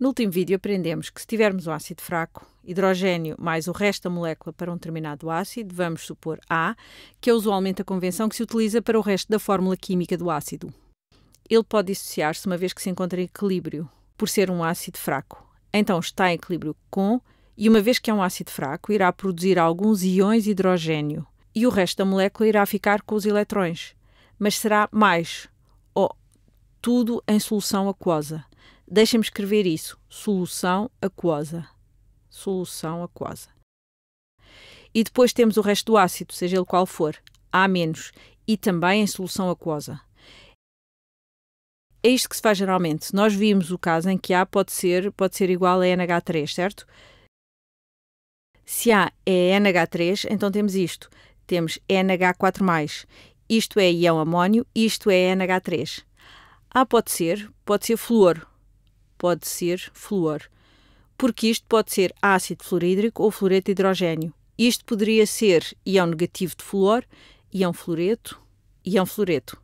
No último vídeo aprendemos que se tivermos um ácido fraco, hidrogênio mais o resto da molécula para um determinado ácido, vamos supor A, que é usualmente a convenção que se utiliza para o resto da fórmula química do ácido. Ele pode dissociar-se uma vez que se encontra em equilíbrio, por ser um ácido fraco. Então está em equilíbrio com, e uma vez que é um ácido fraco, irá produzir alguns íons de hidrogênio, e o resto da molécula irá ficar com os eletrões, mas será mais, ou tudo em solução aquosa. Deixa-me escrever isso. Solução aquosa. Solução aquosa. E depois temos o resto do ácido, seja ele qual for, A-, e também em solução aquosa. É isto que se faz geralmente. Nós vimos o caso em que A pode ser, pode ser igual a NH3, certo? Se A é NH3, então temos isto. Temos NH4+, isto é ião amónio, isto é NH3. A pode ser, pode ser flúor, pode ser flúor, porque isto pode ser ácido fluorídrico ou fluoreto de hidrogênio. Isto poderia ser ião negativo de flúor, ião fluoreto, ião fluoreto.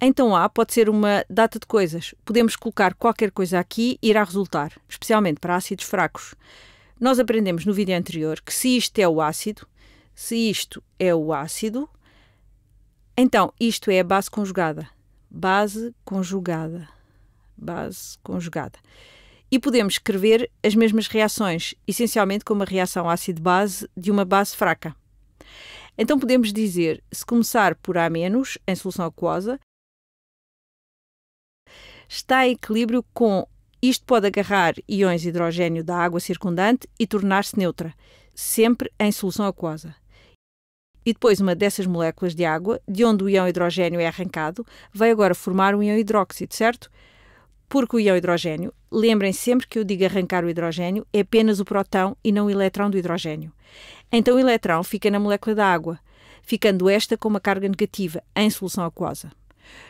Então A pode ser uma data de coisas. Podemos colocar qualquer coisa aqui e irá resultar, especialmente para ácidos fracos. Nós aprendemos no vídeo anterior que se isto é o ácido, se isto é o ácido, então isto é a base conjugada. Base conjugada base conjugada. E podemos escrever as mesmas reações, essencialmente como a reação ácido-base de uma base fraca. Então podemos dizer, se começar por A- em solução aquosa, está em equilíbrio com isto pode agarrar íons de hidrogênio da água circundante e tornar-se neutra, sempre em solução aquosa. E depois uma dessas moléculas de água, de onde o íon hidrogênio é arrancado, vai agora formar um íon hidróxido, certo? porque o ião é hidrogênio, lembrem sempre que eu digo arrancar o hidrogênio, é apenas o protão e não o eletrão do hidrogênio. Então o eletrão fica na molécula da água, ficando esta com uma carga negativa em solução aquosa.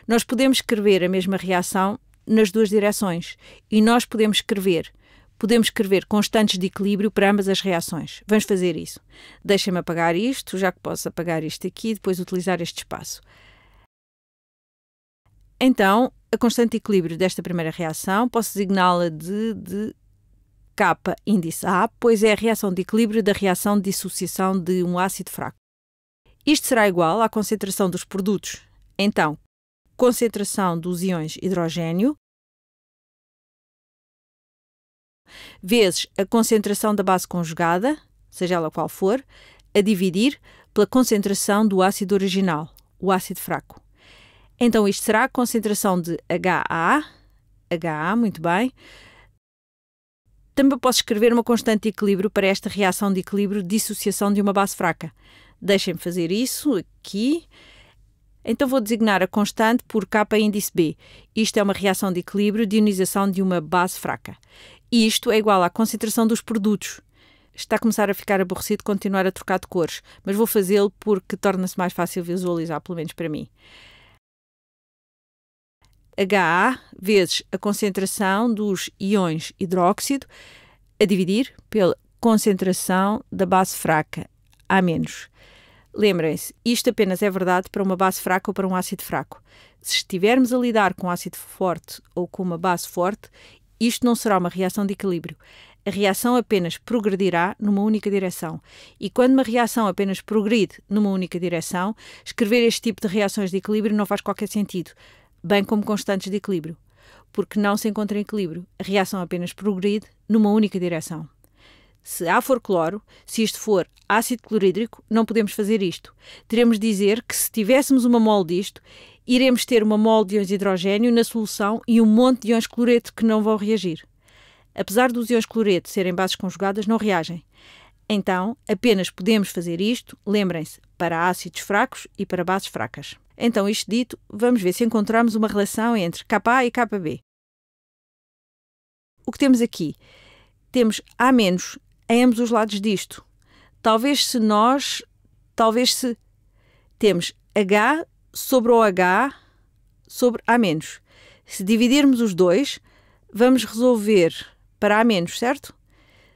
Nós podemos escrever a mesma reação nas duas direções e nós podemos escrever podemos escrever constantes de equilíbrio para ambas as reações. Vamos fazer isso. Deixem-me apagar isto, já que posso apagar isto aqui e depois utilizar este espaço. Então, a constante de equilíbrio desta primeira reação posso designá-la de, de índice A, pois é a reação de equilíbrio da reação de dissociação de um ácido fraco. Isto será igual à concentração dos produtos. Então, concentração dos íons hidrogênio vezes a concentração da base conjugada, seja ela qual for, a dividir pela concentração do ácido original, o ácido fraco. Então, isto será a concentração de HA, HA, muito bem. Também posso escrever uma constante de equilíbrio para esta reação de equilíbrio de dissociação de uma base fraca. Deixem-me fazer isso aqui. Então vou designar a constante por K índice B. Isto é uma reação de equilíbrio de ionização de uma base fraca. Isto é igual à concentração dos produtos. Está a começar a ficar aborrecido continuar a trocar de cores, mas vou fazê-lo porque torna-se mais fácil visualizar, pelo menos para mim. HA vezes a concentração dos íons hidróxido a dividir pela concentração da base fraca, A-. Lembrem-se, isto apenas é verdade para uma base fraca ou para um ácido fraco. Se estivermos a lidar com um ácido forte ou com uma base forte, isto não será uma reação de equilíbrio. A reação apenas progredirá numa única direção. E quando uma reação apenas progride numa única direção, escrever este tipo de reações de equilíbrio não faz qualquer sentido bem como constantes de equilíbrio, porque não se encontra em equilíbrio. A reação apenas progride numa única direção. Se há for cloro, se isto for ácido clorídrico, não podemos fazer isto. Teremos de dizer que se tivéssemos uma mol disto, iremos ter uma mol de íons de hidrogênio na solução e um monte de íons cloreto que não vão reagir. Apesar dos íons cloreto serem bases conjugadas, não reagem. Então, apenas podemos fazer isto, lembrem-se, para ácidos fracos e para bases fracas. Então, isto dito, vamos ver se encontramos uma relação entre KA e KB. O que temos aqui? Temos A- em ambos os lados disto. Talvez se nós. Talvez se. Temos H sobre OH sobre A-. Se dividirmos os dois, vamos resolver para A-, certo?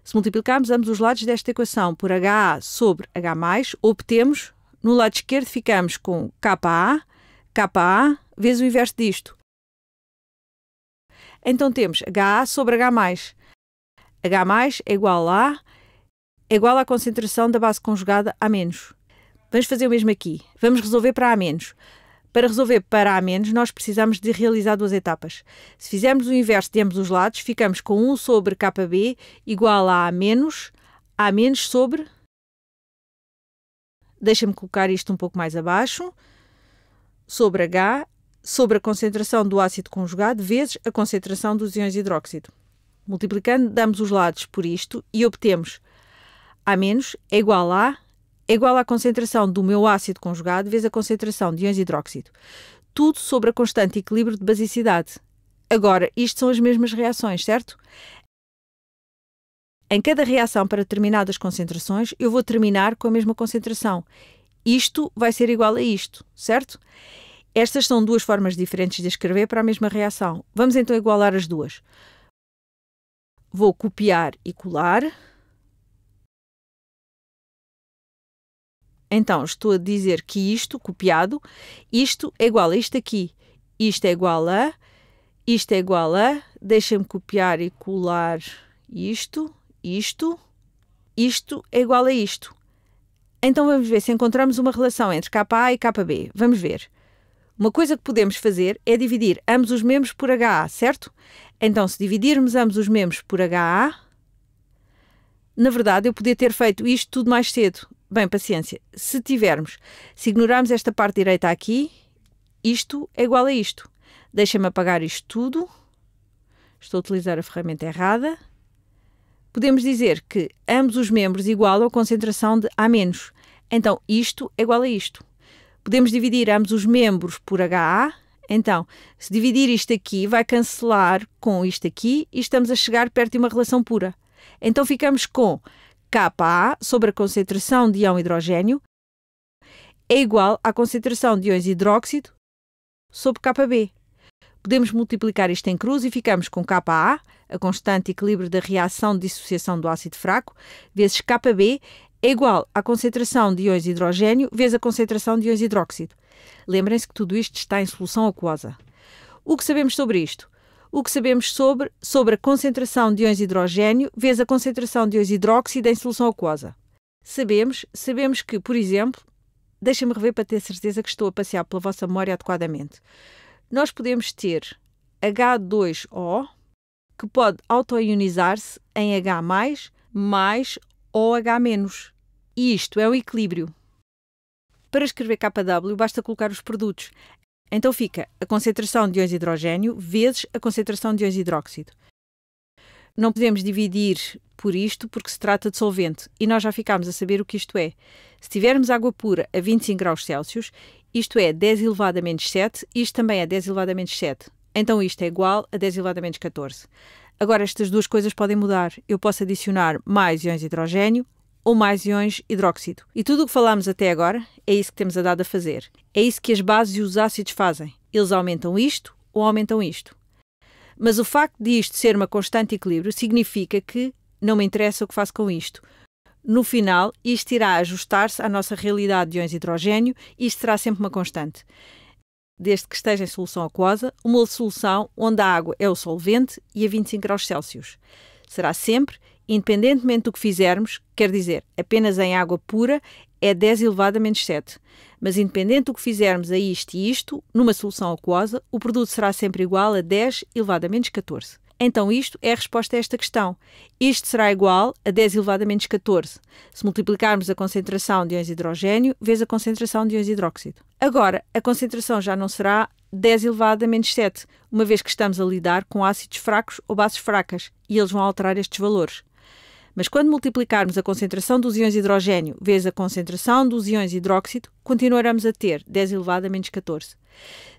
Se multiplicarmos ambos os lados desta equação por HA sobre H+, obtemos no lado esquerdo ficamos com KA, KA vezes o inverso disto. Então temos HA sobre H+. H+, é igual a é igual à concentração da base conjugada A-. Vamos fazer o mesmo aqui. Vamos resolver para A-. Para resolver para A-, nós precisamos de realizar duas etapas. Se fizermos o inverso de ambos os lados, ficamos com 1 sobre KB igual a A-, A- sobre deixa-me colocar isto um pouco mais abaixo, sobre H, sobre a concentração do ácido conjugado vezes a concentração dos íons de hidróxido. Multiplicando, damos os lados por isto e obtemos A- é igual a é igual à concentração do meu ácido conjugado vezes a concentração de íons de hidróxido. Tudo sobre a constante equilíbrio de basicidade. Agora, isto são as mesmas reações, certo? em cada reação para determinadas concentrações, eu vou terminar com a mesma concentração. Isto vai ser igual a isto, certo? Estas são duas formas diferentes de escrever para a mesma reação. Vamos então igualar as duas. Vou copiar e colar. Então, estou a dizer que isto, copiado, isto é igual a isto aqui. Isto é igual a, isto é igual a, deixa-me copiar e colar isto isto, isto é igual a isto. Então vamos ver se encontramos uma relação entre KA e KB. Vamos ver. Uma coisa que podemos fazer é dividir ambos os membros por HA, certo? Então, se dividirmos ambos os membros por HA, na verdade, eu podia ter feito isto tudo mais cedo. Bem, paciência. Se tivermos, se ignorarmos esta parte direita aqui, isto é igual a isto. Deixa-me apagar isto tudo. Estou a utilizar a ferramenta errada podemos dizer que ambos os membros igualam a concentração de A-. Então, isto é igual a isto. Podemos dividir ambos os membros por HA. Então, se dividir isto aqui, vai cancelar com isto aqui e estamos a chegar perto de uma relação pura. Então, ficamos com KA sobre a concentração de íon hidrogênio é igual à concentração de íons hidróxido sobre KB. Podemos multiplicar isto em cruz e ficamos com KA, a constante equilíbrio da reação de dissociação do ácido fraco, vezes KB é igual à concentração de íons de hidrogênio vezes a concentração de íons de hidróxido. Lembrem-se que tudo isto está em solução aquosa. O que sabemos sobre isto? O que sabemos sobre, sobre a concentração de íons de hidrogênio vezes a concentração de íons de hidróxido em solução aquosa? Sabemos, sabemos que, por exemplo, deixa-me rever para ter certeza que estou a passear pela vossa memória adequadamente nós podemos ter H2O, que pode autoionizar-se em H+, mais ou H-. E isto é o equilíbrio. Para escrever KW, basta colocar os produtos. Então fica a concentração de íons hidrogênio vezes a concentração de íons hidróxido. Não podemos dividir por isto porque se trata de solvente e nós já ficámos a saber o que isto é. Se tivermos água pura a 25 graus Celsius, isto é 10 elevado a menos 7, isto também é 10 elevado a menos 7. Então isto é igual a 10 elevado a menos 14. Agora, estas duas coisas podem mudar. Eu posso adicionar mais íons de hidrogênio ou mais íons hidróxido. E tudo o que falámos até agora é isso que temos a dado a fazer. É isso que as bases e os ácidos fazem. Eles aumentam isto ou aumentam isto. Mas o facto de isto ser uma constante equilíbrio significa que não me interessa o que faço com isto. No final, isto irá ajustar-se à nossa realidade de íons de hidrogênio e isto será sempre uma constante. Desde que esteja em solução aquosa, uma solução onde a água é o solvente e a 25 graus Celsius. Será sempre, independentemente do que fizermos, quer dizer, apenas em água pura é 10 elevado a menos 7. Mas independente do que fizermos a isto e isto, numa solução aquosa, o produto será sempre igual a 10 elevado a menos 14. Então isto é a resposta a esta questão. Isto será igual a 10 elevado a menos 14, se multiplicarmos a concentração de íons hidrogênio vezes a concentração de íons hidróxido. Agora, a concentração já não será 10 elevado a menos 7, uma vez que estamos a lidar com ácidos fracos ou bases fracas, e eles vão alterar estes valores. Mas quando multiplicarmos a concentração dos íons de hidrogênio vezes a concentração dos íons de hidróxido, continuaremos a ter 10 elevado a menos 14.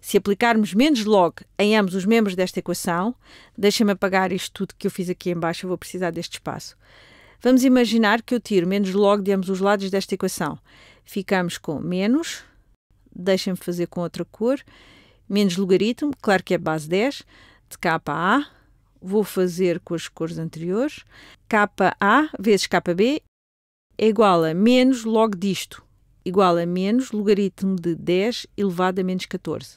Se aplicarmos menos log em ambos os membros desta equação, deixa-me apagar isto tudo que eu fiz aqui embaixo, eu vou precisar deste espaço. Vamos imaginar que eu tiro menos log de ambos os lados desta equação. Ficamos com menos, deixa-me fazer com outra cor, menos logaritmo, claro que é base 10, de k a vou fazer com as cores anteriores. KA vezes KB é igual a menos log disto, igual a menos logaritmo de 10 elevado a menos 14.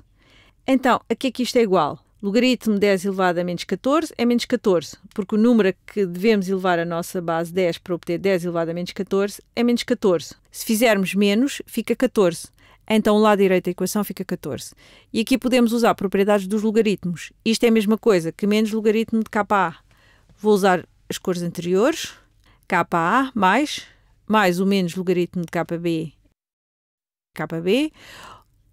Então, a que é que isto é igual? Logaritmo 10 elevado a menos 14 é menos 14, porque o número a que devemos elevar a nossa base 10 para obter 10 elevado a menos 14 é menos 14. Se fizermos menos, fica 14. Então, o lado direito da equação fica 14. E aqui podemos usar propriedades dos logaritmos. Isto é a mesma coisa que menos logaritmo de kA. Vou usar as cores anteriores. kA mais, mais o menos logaritmo de kb, kb.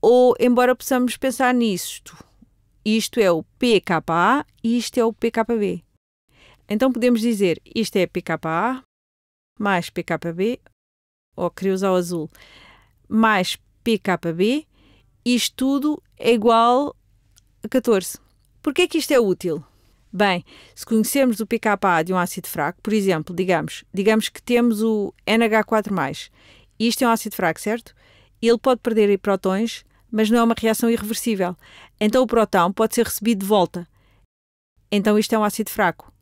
Ou, embora possamos pensar nisto, isto é o pKA e isto é o pKb. Então, podemos dizer isto é pKA mais pKb, ou oh, queria usar o azul, mais PKB, isto tudo é igual a 14. Porquê é que isto é útil? Bem, se conhecermos o pKa de um ácido fraco, por exemplo, digamos, digamos que temos o NH4+, isto é um ácido fraco, certo? Ele pode perder protões, mas não é uma reação irreversível. Então o protão pode ser recebido de volta. Então isto é um ácido fraco.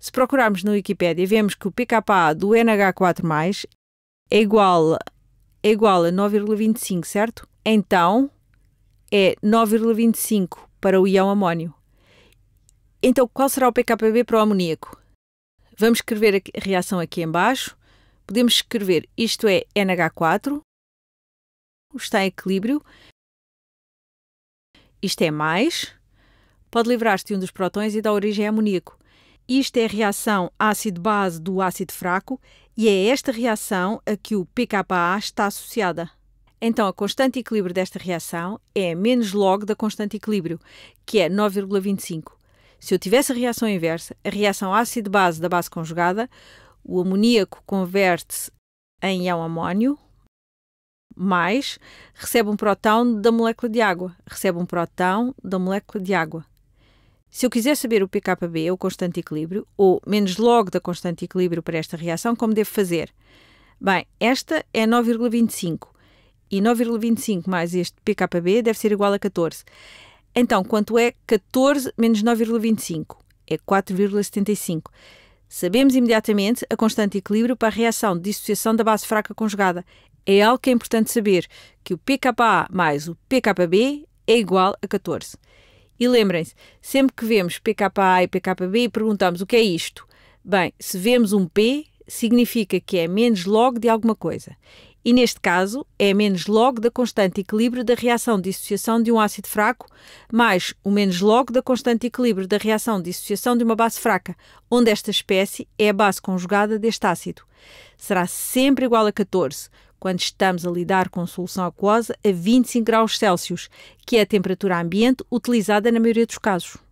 Se procurarmos na Wikipédia, vemos que o pKa do NH4+, é igual é igual a 9,25, certo? Então é 9,25 para o ião amónio. Então, qual será o pKb para o amoníaco? Vamos escrever a reação aqui embaixo. Podemos escrever isto é NH4, está em equilíbrio, isto é mais, pode livrar-se de um dos protões e dar origem a amoníaco. Isto é a reação ácido-base do ácido fraco e é esta reação a que o pKa está associada. Então, a constante equilíbrio desta reação é menos log da constante equilíbrio, que é 9,25. Se eu tivesse a reação inversa, a reação ácido-base da base conjugada, o amoníaco converte-se em ião amónio, mais recebe um protão da molécula de água, recebe um protão da molécula de água. Se eu quiser saber o pKb, é o constante equilíbrio, ou menos log da constante equilíbrio para esta reação, como devo fazer? Bem, esta é 9,25 e 9,25 mais este pKb deve ser igual a 14. Então, quanto é 14 menos 9,25? É 4,75. Sabemos imediatamente a constante equilíbrio para a reação de dissociação da base fraca conjugada. É algo que é importante saber, que o pKa mais o pKb é igual a 14. E lembrem-se, sempre que vemos PKA e PKB e perguntamos o que é isto. Bem, se vemos um P, significa que é menos log de alguma coisa. E neste caso, é menos log da constante equilíbrio da reação de dissociação de um ácido fraco, mais o menos log da constante equilíbrio da reação de dissociação de uma base fraca, onde esta espécie é a base conjugada deste ácido. Será sempre igual a 14, quando estamos a lidar com solução aquosa a 25 graus Celsius, que é a temperatura ambiente utilizada na maioria dos casos.